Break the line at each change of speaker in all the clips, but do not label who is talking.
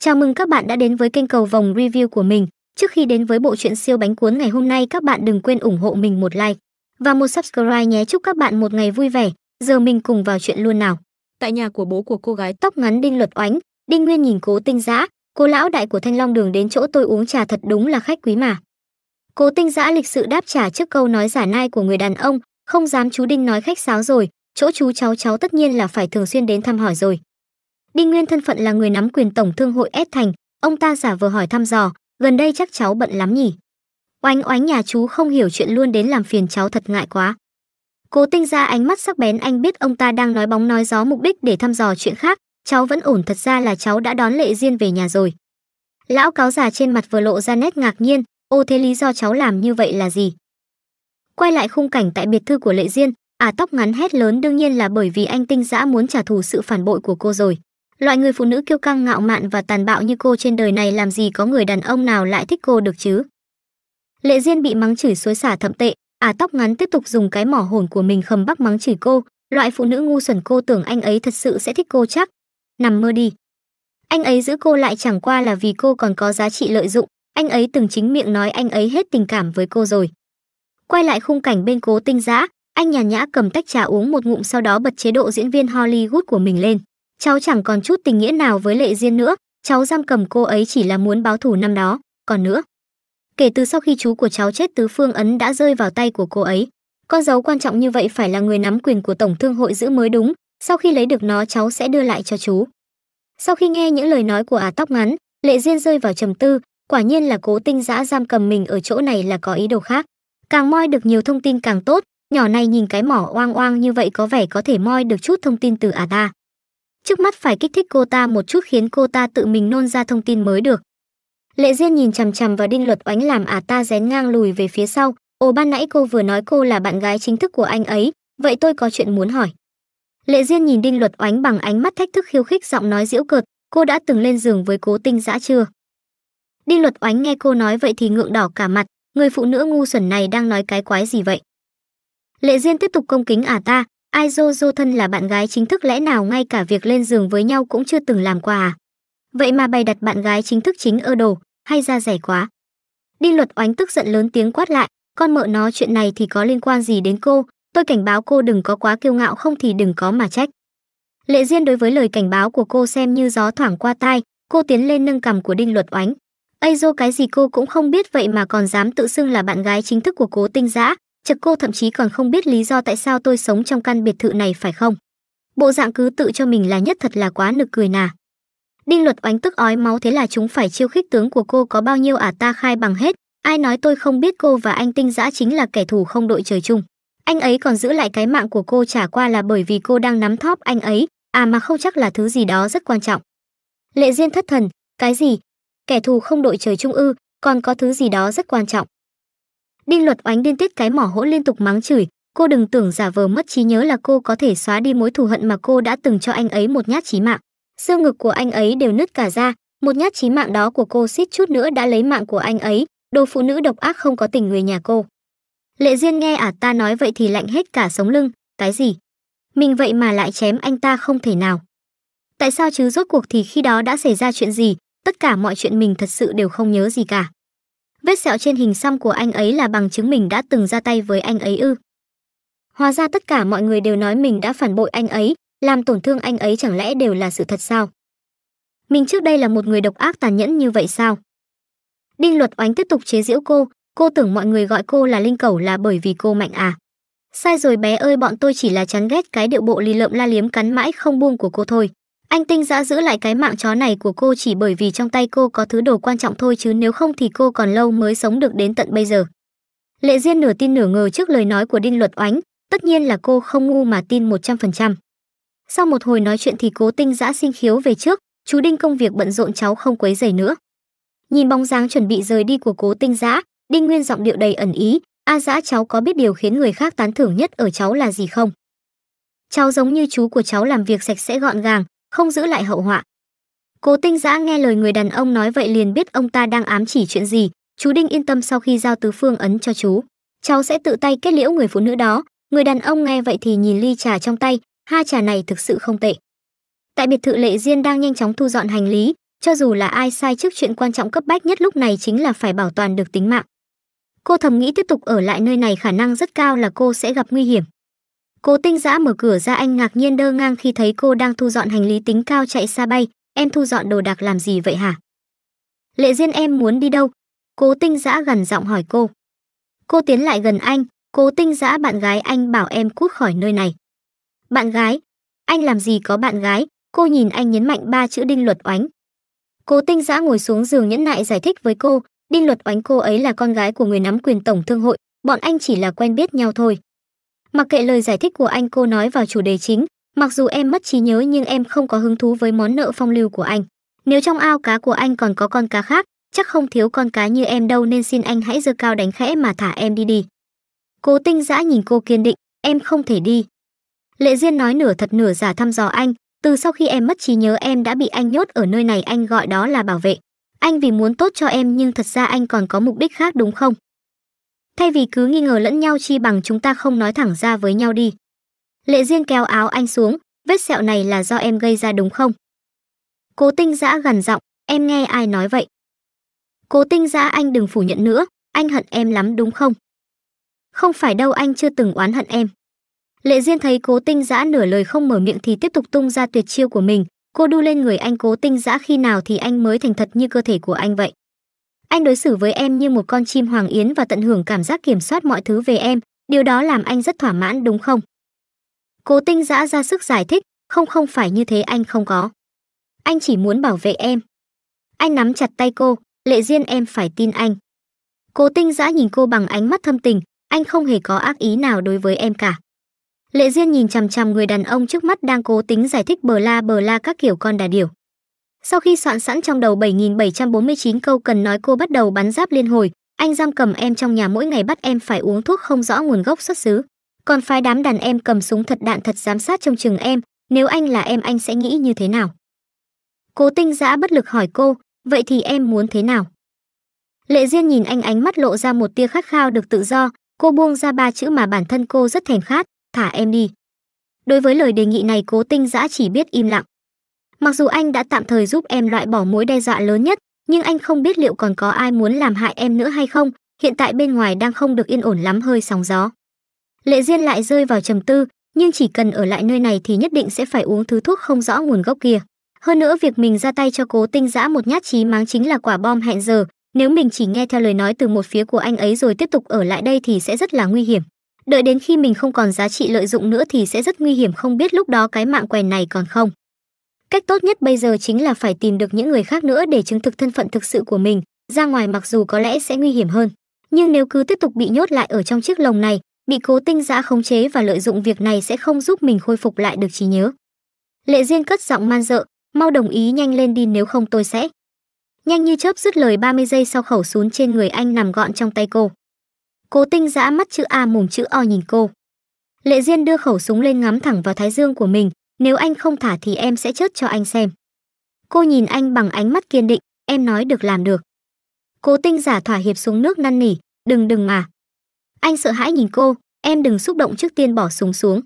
Chào mừng các bạn đã đến với kênh Cầu vòng Review của mình. Trước khi đến với bộ truyện siêu bánh cuốn ngày hôm nay, các bạn đừng quên ủng hộ mình một like và một subscribe nhé. Chúc các bạn một ngày vui vẻ. Giờ mình cùng vào chuyện luôn nào. Tại nhà của bố của cô gái tóc ngắn Đinh Luật Oánh, Đinh Nguyên nhìn Cố Tinh Dã, cô lão đại của Thanh Long Đường đến chỗ tôi uống trà thật đúng là khách quý mà. Cố Tinh Dã lịch sự đáp trả trước câu nói giả nai của người đàn ông, không dám chú Đinh nói khách sáo rồi, chỗ chú cháu cháu tất nhiên là phải thường xuyên đến thăm hỏi rồi. Đi Nguyên thân phận là người nắm quyền tổng thương hội S Thành, ông ta giả vờ hỏi thăm dò, gần đây chắc cháu bận lắm nhỉ? Oánh oánh nhà chú không hiểu chuyện luôn đến làm phiền cháu thật ngại quá. Cố Tinh ra ánh mắt sắc bén anh biết ông ta đang nói bóng nói gió mục đích để thăm dò chuyện khác, cháu vẫn ổn thật ra là cháu đã đón Lệ Diên về nhà rồi. Lão cáo già trên mặt vừa lộ ra nét ngạc nhiên, ô thế lý do cháu làm như vậy là gì? Quay lại khung cảnh tại biệt thư của Lệ Diên, à tóc ngắn hét lớn đương nhiên là bởi vì anh Tinh Dã muốn trả thù sự phản bội của cô rồi. Loại người phụ nữ kiêu căng ngạo mạn và tàn bạo như cô trên đời này làm gì có người đàn ông nào lại thích cô được chứ? Lệ Diên bị mắng chửi suối xả thậm tệ, à tóc ngắn tiếp tục dùng cái mỏ hồn của mình khầm bắc mắng chửi cô, loại phụ nữ ngu xuẩn cô tưởng anh ấy thật sự sẽ thích cô chắc. Nằm mơ đi. Anh ấy giữ cô lại chẳng qua là vì cô còn có giá trị lợi dụng, anh ấy từng chính miệng nói anh ấy hết tình cảm với cô rồi. Quay lại khung cảnh bên cố tinh giã, anh nhàn nhã cầm tách trà uống một ngụm sau đó bật chế độ diễn viên Hollywood của mình lên cháu chẳng còn chút tình nghĩa nào với lệ duyên nữa cháu giam cầm cô ấy chỉ là muốn báo thù năm đó còn nữa kể từ sau khi chú của cháu chết tứ phương ấn đã rơi vào tay của cô ấy con dấu quan trọng như vậy phải là người nắm quyền của tổng thương hội giữ mới đúng sau khi lấy được nó cháu sẽ đưa lại cho chú sau khi nghe những lời nói của ả à tóc ngắn lệ duyên rơi vào trầm tư quả nhiên là cố tinh giã giam cầm mình ở chỗ này là có ý đồ khác càng moi được nhiều thông tin càng tốt nhỏ này nhìn cái mỏ oang oang như vậy có vẻ có thể moi được chút thông tin từ ả à ta trước mắt phải kích thích cô ta một chút khiến cô ta tự mình nôn ra thông tin mới được. Lệ Diên nhìn chằm chằm vào Đinh Luật Oánh làm à ta rén ngang lùi về phía sau, "Ồ ban nãy cô vừa nói cô là bạn gái chính thức của anh ấy, vậy tôi có chuyện muốn hỏi." Lệ Diên nhìn Đinh Luật Oánh bằng ánh mắt thách thức khiêu khích giọng nói giễu cợt, "Cô đã từng lên giường với Cố Tinh Dã chưa?" Đinh Luật Oánh nghe cô nói vậy thì ngượng đỏ cả mặt, người phụ nữ ngu xuẩn này đang nói cái quái gì vậy? Lệ Diên tiếp tục công kính à ta, Ai dô thân là bạn gái chính thức lẽ nào ngay cả việc lên giường với nhau cũng chưa từng làm qua à? Vậy mà bày đặt bạn gái chính thức chính ơ đồ, hay ra rẻ quá. Đi luật oánh tức giận lớn tiếng quát lại, con mợ nó chuyện này thì có liên quan gì đến cô, tôi cảnh báo cô đừng có quá kiêu ngạo không thì đừng có mà trách. Lệ Diên đối với lời cảnh báo của cô xem như gió thoảng qua tai, cô tiến lên nâng cầm của Đinh Luật Oánh. Ây dô cái gì cô cũng không biết vậy mà còn dám tự xưng là bạn gái chính thức của cố tinh giã, Chực cô thậm chí còn không biết lý do tại sao tôi sống trong căn biệt thự này phải không? Bộ dạng cứ tự cho mình là nhất thật là quá nực cười nà. Đinh luật oánh tức ói máu thế là chúng phải chiêu khích tướng của cô có bao nhiêu à ta khai bằng hết. Ai nói tôi không biết cô và anh tinh giã chính là kẻ thù không đội trời chung. Anh ấy còn giữ lại cái mạng của cô trả qua là bởi vì cô đang nắm thóp anh ấy, à mà không chắc là thứ gì đó rất quan trọng. Lệ duyên thất thần, cái gì? Kẻ thù không đội trời chung ư, còn có thứ gì đó rất quan trọng. Đinh Luật Oánh điên tiết cái mỏ hỗ liên tục mắng chửi, cô đừng tưởng giả vờ mất trí nhớ là cô có thể xóa đi mối thù hận mà cô đã từng cho anh ấy một nhát chí mạng. Xương ngực của anh ấy đều nứt cả ra, một nhát chí mạng đó của cô suýt chút nữa đã lấy mạng của anh ấy, đồ phụ nữ độc ác không có tình người nhà cô. Lệ Diên nghe ả à ta nói vậy thì lạnh hết cả sống lưng, cái gì? Mình vậy mà lại chém anh ta không thể nào. Tại sao chứ rốt cuộc thì khi đó đã xảy ra chuyện gì, tất cả mọi chuyện mình thật sự đều không nhớ gì cả. Vết sẹo trên hình xăm của anh ấy là bằng chứng mình đã từng ra tay với anh ấy ư? Hóa ra tất cả mọi người đều nói mình đã phản bội anh ấy, làm tổn thương anh ấy chẳng lẽ đều là sự thật sao? Mình trước đây là một người độc ác tàn nhẫn như vậy sao? Đinh Luật Oánh tiếp tục chế giễu cô, cô tưởng mọi người gọi cô là Linh Cẩu là bởi vì cô mạnh à? Sai rồi bé ơi bọn tôi chỉ là chán ghét cái điệu bộ lì lợm la liếm cắn mãi không buông của cô thôi. Anh Tinh giã giữ lại cái mạng chó này của cô chỉ bởi vì trong tay cô có thứ đồ quan trọng thôi chứ nếu không thì cô còn lâu mới sống được đến tận bây giờ. Lệ Diên nửa tin nửa ngờ trước lời nói của Đinh Luật Oánh, tất nhiên là cô không ngu mà tin 100%. Sau một hồi nói chuyện thì Cố Tinh giã xin khiếu về trước, chú Đinh công việc bận rộn cháu không quấy rầy nữa. Nhìn bóng dáng chuẩn bị rời đi của Cố Tinh giã, Đinh Nguyên giọng điệu đầy ẩn ý, "A dã cháu có biết điều khiến người khác tán thưởng nhất ở cháu là gì không?" Cháu giống như chú của cháu làm việc sạch sẽ gọn gàng, không giữ lại hậu họa cố tinh giã nghe lời người đàn ông nói vậy liền biết ông ta đang ám chỉ chuyện gì chú đinh yên tâm sau khi giao tứ phương ấn cho chú cháu sẽ tự tay kết liễu người phụ nữ đó người đàn ông nghe vậy thì nhìn ly trà trong tay ha trà này thực sự không tệ tại biệt thự lệ diên đang nhanh chóng thu dọn hành lý cho dù là ai sai trước chuyện quan trọng cấp bách nhất lúc này chính là phải bảo toàn được tính mạng cô thầm nghĩ tiếp tục ở lại nơi này khả năng rất cao là cô sẽ gặp nguy hiểm Cố Tinh Dã mở cửa ra anh ngạc nhiên đơ ngang khi thấy cô đang thu dọn hành lý tính cao chạy xa bay, "Em thu dọn đồ đạc làm gì vậy hả?" "Lệ Duyên em muốn đi đâu?" Cố Tinh Dã gần giọng hỏi cô. Cô tiến lại gần anh, Cố Tinh Dã bạn gái anh bảo em cút khỏi nơi này. "Bạn gái? Anh làm gì có bạn gái?" Cô nhìn anh nhấn mạnh ba chữ Đinh Luật Oánh. Cố Tinh Dã ngồi xuống giường nhẫn nại giải thích với cô, Đinh Luật Oánh cô ấy là con gái của người nắm quyền tổng thương hội, bọn anh chỉ là quen biết nhau thôi. Mặc kệ lời giải thích của anh cô nói vào chủ đề chính, mặc dù em mất trí nhớ nhưng em không có hứng thú với món nợ phong lưu của anh. Nếu trong ao cá của anh còn có con cá khác, chắc không thiếu con cá như em đâu nên xin anh hãy giơ cao đánh khẽ mà thả em đi đi. Cố tinh giã nhìn cô kiên định, em không thể đi. Lệ Diên nói nửa thật nửa giả thăm dò anh, từ sau khi em mất trí nhớ em đã bị anh nhốt ở nơi này anh gọi đó là bảo vệ. Anh vì muốn tốt cho em nhưng thật ra anh còn có mục đích khác đúng không? Thay vì cứ nghi ngờ lẫn nhau chi bằng chúng ta không nói thẳng ra với nhau đi. Lệ Duyên kéo áo anh xuống, vết sẹo này là do em gây ra đúng không? Cố Tinh Dã gần giọng, em nghe ai nói vậy? Cố Tinh Dã anh đừng phủ nhận nữa, anh hận em lắm đúng không? Không phải đâu anh chưa từng oán hận em. Lệ Diên thấy Cố Tinh Dã nửa lời không mở miệng thì tiếp tục tung ra tuyệt chiêu của mình, cô đu lên người anh Cố Tinh Dã khi nào thì anh mới thành thật như cơ thể của anh vậy. Anh đối xử với em như một con chim hoàng yến và tận hưởng cảm giác kiểm soát mọi thứ về em, điều đó làm anh rất thỏa mãn đúng không? Cố Tinh giã ra sức giải thích, không không phải như thế anh không có. Anh chỉ muốn bảo vệ em. Anh nắm chặt tay cô, lệ duyên em phải tin anh. Cố Tinh giã nhìn cô bằng ánh mắt thâm tình, anh không hề có ác ý nào đối với em cả. Lệ duyên nhìn chằm chằm người đàn ông trước mắt đang cố tính giải thích bờ la bờ la các kiểu con đà điểu. Sau khi soạn sẵn trong đầu 7749 câu cần nói cô bắt đầu bắn giáp liên hồi, anh giam cầm em trong nhà mỗi ngày bắt em phải uống thuốc không rõ nguồn gốc xuất xứ. Còn phái đám đàn em cầm súng thật đạn thật giám sát trong chừng em, nếu anh là em anh sẽ nghĩ như thế nào? Cố tinh giã bất lực hỏi cô, vậy thì em muốn thế nào? Lệ Diên nhìn anh ánh mắt lộ ra một tia khát khao được tự do, cô buông ra ba chữ mà bản thân cô rất thèm khát, thả em đi. Đối với lời đề nghị này cố tinh giã chỉ biết im lặng. Mặc dù anh đã tạm thời giúp em loại bỏ mối đe dọa lớn nhất, nhưng anh không biết liệu còn có ai muốn làm hại em nữa hay không, hiện tại bên ngoài đang không được yên ổn lắm hơi sóng gió. Lệ Diên lại rơi vào trầm tư, nhưng chỉ cần ở lại nơi này thì nhất định sẽ phải uống thứ thuốc không rõ nguồn gốc kia. Hơn nữa việc mình ra tay cho Cố Tinh Dã một nhát chí máng chính là quả bom hẹn giờ, nếu mình chỉ nghe theo lời nói từ một phía của anh ấy rồi tiếp tục ở lại đây thì sẽ rất là nguy hiểm. Đợi đến khi mình không còn giá trị lợi dụng nữa thì sẽ rất nguy hiểm không biết lúc đó cái mạng quèn này còn không cách tốt nhất bây giờ chính là phải tìm được những người khác nữa để chứng thực thân phận thực sự của mình ra ngoài mặc dù có lẽ sẽ nguy hiểm hơn nhưng nếu cứ tiếp tục bị nhốt lại ở trong chiếc lồng này bị cố tinh giã khống chế và lợi dụng việc này sẽ không giúp mình khôi phục lại được trí nhớ lệ duyên cất giọng man dợ mau đồng ý nhanh lên đi nếu không tôi sẽ nhanh như chớp dứt lời 30 giây sau khẩu súng trên người anh nằm gọn trong tay cô cố tinh giã mắt chữ a mùng chữ o nhìn cô lệ duyên đưa khẩu súng lên ngắm thẳng vào thái dương của mình nếu anh không thả thì em sẽ chết cho anh xem. Cô nhìn anh bằng ánh mắt kiên định, em nói được làm được. Cố tinh giả thỏa hiệp xuống nước năn nỉ, đừng đừng mà. Anh sợ hãi nhìn cô, em đừng xúc động trước tiên bỏ súng xuống.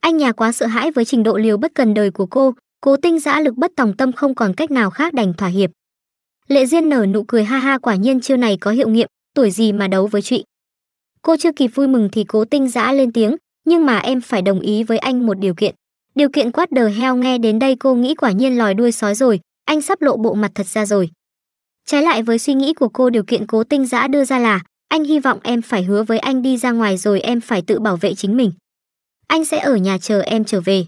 Anh nhà quá sợ hãi với trình độ liều bất cần đời của cô, cố tinh giã lực bất tòng tâm không còn cách nào khác đành thỏa hiệp. Lệ Diên nở nụ cười ha ha quả nhiên chiêu này có hiệu nghiệm, tuổi gì mà đấu với chị. Cô chưa kịp vui mừng thì cố tinh giã lên tiếng, nhưng mà em phải đồng ý với anh một điều kiện. Điều kiện quát đờ heo nghe đến đây cô nghĩ quả nhiên lòi đuôi sói rồi, anh sắp lộ bộ mặt thật ra rồi. Trái lại với suy nghĩ của cô điều kiện cố tinh giã đưa ra là, anh hy vọng em phải hứa với anh đi ra ngoài rồi em phải tự bảo vệ chính mình. Anh sẽ ở nhà chờ em trở về.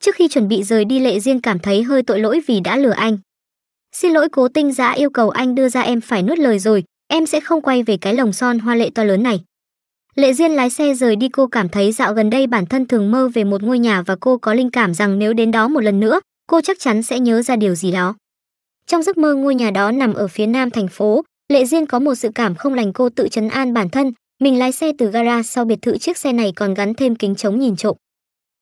Trước khi chuẩn bị rời đi lệ riêng cảm thấy hơi tội lỗi vì đã lừa anh. Xin lỗi cố tinh giã yêu cầu anh đưa ra em phải nuốt lời rồi, em sẽ không quay về cái lồng son hoa lệ to lớn này. Lệ Diên lái xe rời đi cô cảm thấy dạo gần đây bản thân thường mơ về một ngôi nhà và cô có linh cảm rằng nếu đến đó một lần nữa, cô chắc chắn sẽ nhớ ra điều gì đó. Trong giấc mơ ngôi nhà đó nằm ở phía nam thành phố, Lệ Diên có một sự cảm không lành cô tự chấn an bản thân, mình lái xe từ gara sau biệt thự chiếc xe này còn gắn thêm kính chống nhìn trộm.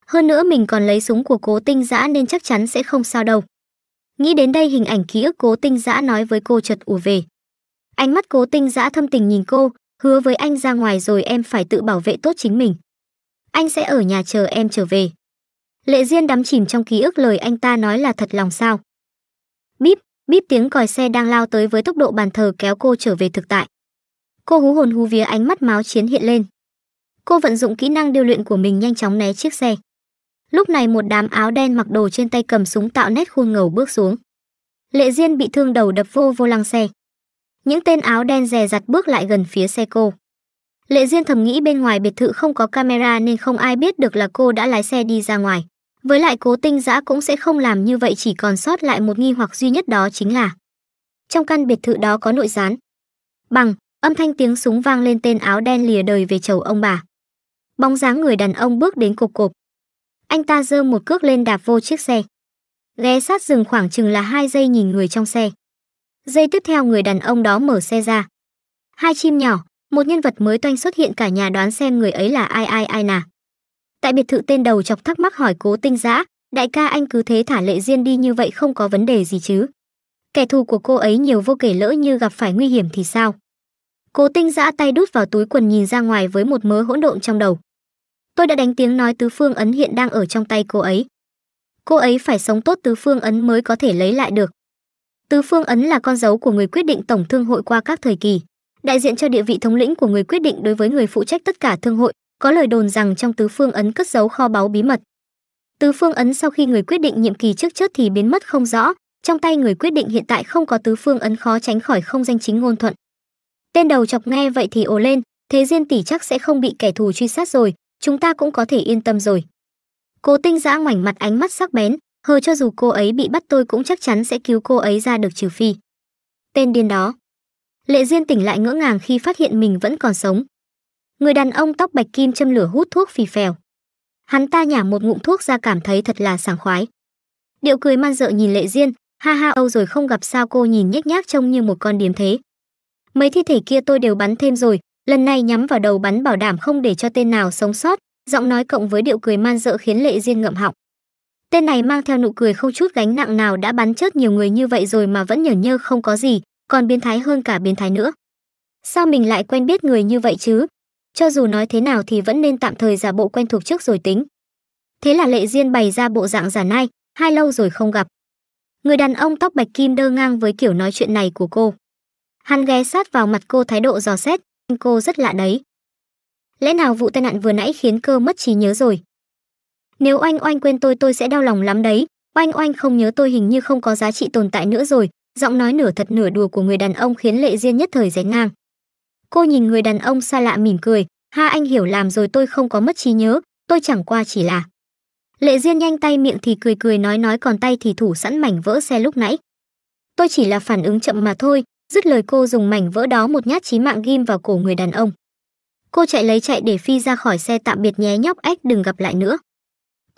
Hơn nữa mình còn lấy súng của cố tinh giã nên chắc chắn sẽ không sao đâu. Nghĩ đến đây hình ảnh ký ức cố tinh giã nói với cô chợt ùa về. Ánh mắt cố tinh giã thâm tình nhìn cô, Hứa với anh ra ngoài rồi em phải tự bảo vệ tốt chính mình. Anh sẽ ở nhà chờ em trở về. Lệ Diên đắm chìm trong ký ức lời anh ta nói là thật lòng sao. Bíp, bíp tiếng còi xe đang lao tới với tốc độ bàn thờ kéo cô trở về thực tại. Cô hú hồn hú vía ánh mắt máu chiến hiện lên. Cô vận dụng kỹ năng điều luyện của mình nhanh chóng né chiếc xe. Lúc này một đám áo đen mặc đồ trên tay cầm súng tạo nét khuôn ngầu bước xuống. Lệ Diên bị thương đầu đập vô vô lăng xe những tên áo đen dè dặt bước lại gần phía xe cô. Lệ Duyên thầm nghĩ bên ngoài biệt thự không có camera nên không ai biết được là cô đã lái xe đi ra ngoài. Với lại cố tinh giã cũng sẽ không làm như vậy chỉ còn sót lại một nghi hoặc duy nhất đó chính là Trong căn biệt thự đó có nội gián. Bằng, âm thanh tiếng súng vang lên tên áo đen lìa đời về chầu ông bà. Bóng dáng người đàn ông bước đến cục cục. Anh ta giơ một cước lên đạp vô chiếc xe. Ghé sát dừng khoảng chừng là hai giây nhìn người trong xe. Giây tiếp theo người đàn ông đó mở xe ra. Hai chim nhỏ, một nhân vật mới toanh xuất hiện cả nhà đoán xem người ấy là ai ai ai nà. Tại biệt thự tên đầu chọc thắc mắc hỏi cố tinh giã, đại ca anh cứ thế thả lệ riêng đi như vậy không có vấn đề gì chứ. Kẻ thù của cô ấy nhiều vô kể lỡ như gặp phải nguy hiểm thì sao? Cố tinh giã tay đút vào túi quần nhìn ra ngoài với một mớ hỗn độn trong đầu. Tôi đã đánh tiếng nói tứ phương ấn hiện đang ở trong tay cô ấy. Cô ấy phải sống tốt tứ phương ấn mới có thể lấy lại được. Tứ phương ấn là con dấu của người quyết định tổng thương hội qua các thời kỳ, đại diện cho địa vị thống lĩnh của người quyết định đối với người phụ trách tất cả thương hội, có lời đồn rằng trong tứ phương ấn cất giấu kho báu bí mật. Tứ phương ấn sau khi người quyết định nhiệm kỳ trước chớt thì biến mất không rõ, trong tay người quyết định hiện tại không có tứ phương ấn khó tránh khỏi không danh chính ngôn thuận. Tên đầu chọc nghe vậy thì ồ lên, thế Diên tỷ chắc sẽ không bị kẻ thù truy sát rồi, chúng ta cũng có thể yên tâm rồi. Cố Tinh Giã ngoảnh mặt ánh mắt sắc bén, hờ cho dù cô ấy bị bắt tôi cũng chắc chắn sẽ cứu cô ấy ra được trừ phi. Tên điên đó. Lệ Duyên tỉnh lại ngỡ ngàng khi phát hiện mình vẫn còn sống. Người đàn ông tóc bạch kim châm lửa hút thuốc phì phèo. Hắn ta nhả một ngụm thuốc ra cảm thấy thật là sảng khoái. Điệu cười man dợ nhìn Lệ Duyên, ha ha âu rồi không gặp sao cô nhìn nhếch nhác trông như một con điếm thế. Mấy thi thể kia tôi đều bắn thêm rồi, lần này nhắm vào đầu bắn bảo đảm không để cho tên nào sống sót, giọng nói cộng với điệu cười man dợ khiến Lệ Duyên ngậm họng. Tên này mang theo nụ cười không chút gánh nặng nào đã bắn chết nhiều người như vậy rồi mà vẫn nhởn nhơ không có gì, còn biến thái hơn cả biến thái nữa. Sao mình lại quen biết người như vậy chứ? Cho dù nói thế nào thì vẫn nên tạm thời giả bộ quen thuộc trước rồi tính. Thế là Lệ duyên bày ra bộ dạng giả nai, hai lâu rồi không gặp. Người đàn ông tóc bạch kim đơ ngang với kiểu nói chuyện này của cô. Hắn ghé sát vào mặt cô thái độ dò xét, cô rất lạ đấy. Lẽ nào vụ tai nạn vừa nãy khiến cơ mất trí nhớ rồi? nếu oanh oanh quên tôi tôi sẽ đau lòng lắm đấy oanh oanh không nhớ tôi hình như không có giá trị tồn tại nữa rồi giọng nói nửa thật nửa đùa của người đàn ông khiến lệ diên nhất thời rén ngang cô nhìn người đàn ông xa lạ mỉm cười ha anh hiểu làm rồi tôi không có mất trí nhớ tôi chẳng qua chỉ là lệ diên nhanh tay miệng thì cười cười nói nói còn tay thì thủ sẵn mảnh vỡ xe lúc nãy tôi chỉ là phản ứng chậm mà thôi dứt lời cô dùng mảnh vỡ đó một nhát chí mạng ghim vào cổ người đàn ông cô chạy lấy chạy để phi ra khỏi xe tạm biệt nhé nhóc ếch đừng gặp lại nữa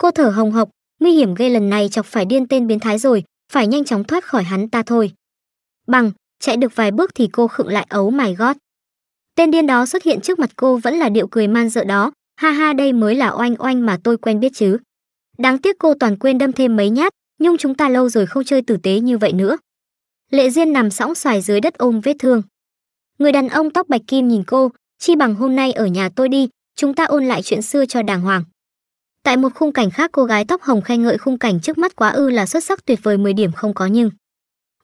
Cô thở hồng hộc, nguy hiểm gây lần này chọc phải điên tên biến thái rồi, phải nhanh chóng thoát khỏi hắn ta thôi. Bằng, chạy được vài bước thì cô khựng lại ấu mài gót. Tên điên đó xuất hiện trước mặt cô vẫn là điệu cười man dợ đó, ha ha đây mới là oanh oanh mà tôi quen biết chứ. Đáng tiếc cô toàn quên đâm thêm mấy nhát, nhưng chúng ta lâu rồi không chơi tử tế như vậy nữa. Lệ duyên nằm sõng xoài dưới đất ôm vết thương. Người đàn ông tóc bạch kim nhìn cô, chi bằng hôm nay ở nhà tôi đi, chúng ta ôn lại chuyện xưa cho đàng hoàng. Tại một khung cảnh khác cô gái tóc hồng khen ngợi khung cảnh trước mắt quá ư là xuất sắc tuyệt vời 10 điểm không có nhưng.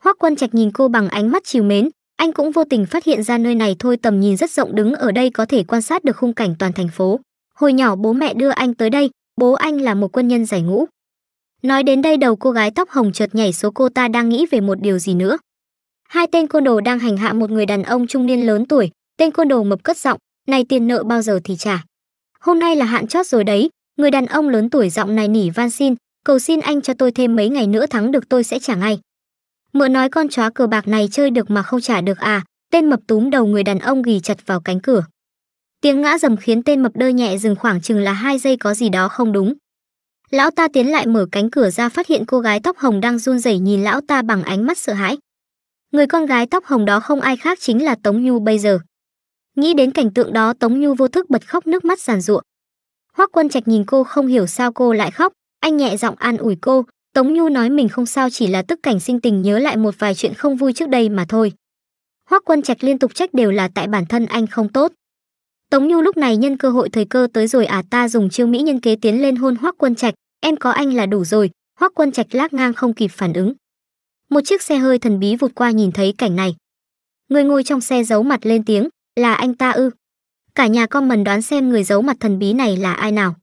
Hoắc Quân Trạch nhìn cô bằng ánh mắt chiều mến, anh cũng vô tình phát hiện ra nơi này thôi tầm nhìn rất rộng đứng ở đây có thể quan sát được khung cảnh toàn thành phố. Hồi nhỏ bố mẹ đưa anh tới đây, bố anh là một quân nhân giải ngũ. Nói đến đây đầu cô gái tóc hồng chợt nhảy số cô ta đang nghĩ về một điều gì nữa. Hai tên côn đồ đang hành hạ một người đàn ông trung niên lớn tuổi, tên côn đồ mập cất giọng, "Này tiền nợ bao giờ thì trả?" Hôm nay là hạn chót rồi đấy, Người đàn ông lớn tuổi giọng này nỉ van xin, cầu xin anh cho tôi thêm mấy ngày nữa thắng được tôi sẽ trả ngay. Mựa nói con chó cờ bạc này chơi được mà không trả được à, tên mập túm đầu người đàn ông ghì chặt vào cánh cửa. Tiếng ngã dầm khiến tên mập đơ nhẹ dừng khoảng chừng là hai giây có gì đó không đúng. Lão ta tiến lại mở cánh cửa ra phát hiện cô gái tóc hồng đang run rẩy nhìn lão ta bằng ánh mắt sợ hãi. Người con gái tóc hồng đó không ai khác chính là Tống Nhu bây giờ. Nghĩ đến cảnh tượng đó Tống Nhu vô thức bật khóc nước mắt giàn ruộng. Hoắc Quân Trạch nhìn cô không hiểu sao cô lại khóc, anh nhẹ giọng an ủi cô, Tống Nhu nói mình không sao chỉ là tức cảnh sinh tình nhớ lại một vài chuyện không vui trước đây mà thôi. Hoắc Quân Trạch liên tục trách đều là tại bản thân anh không tốt. Tống Nhu lúc này nhân cơ hội thời cơ tới rồi à ta dùng chiêu mỹ nhân kế tiến lên hôn Hoắc Quân Trạch, em có anh là đủ rồi, Hoắc Quân Trạch lác ngang không kịp phản ứng. Một chiếc xe hơi thần bí vụt qua nhìn thấy cảnh này. Người ngồi trong xe giấu mặt lên tiếng, là anh ta ư? cả nhà con mần đoán xem người giấu mặt thần bí này là ai nào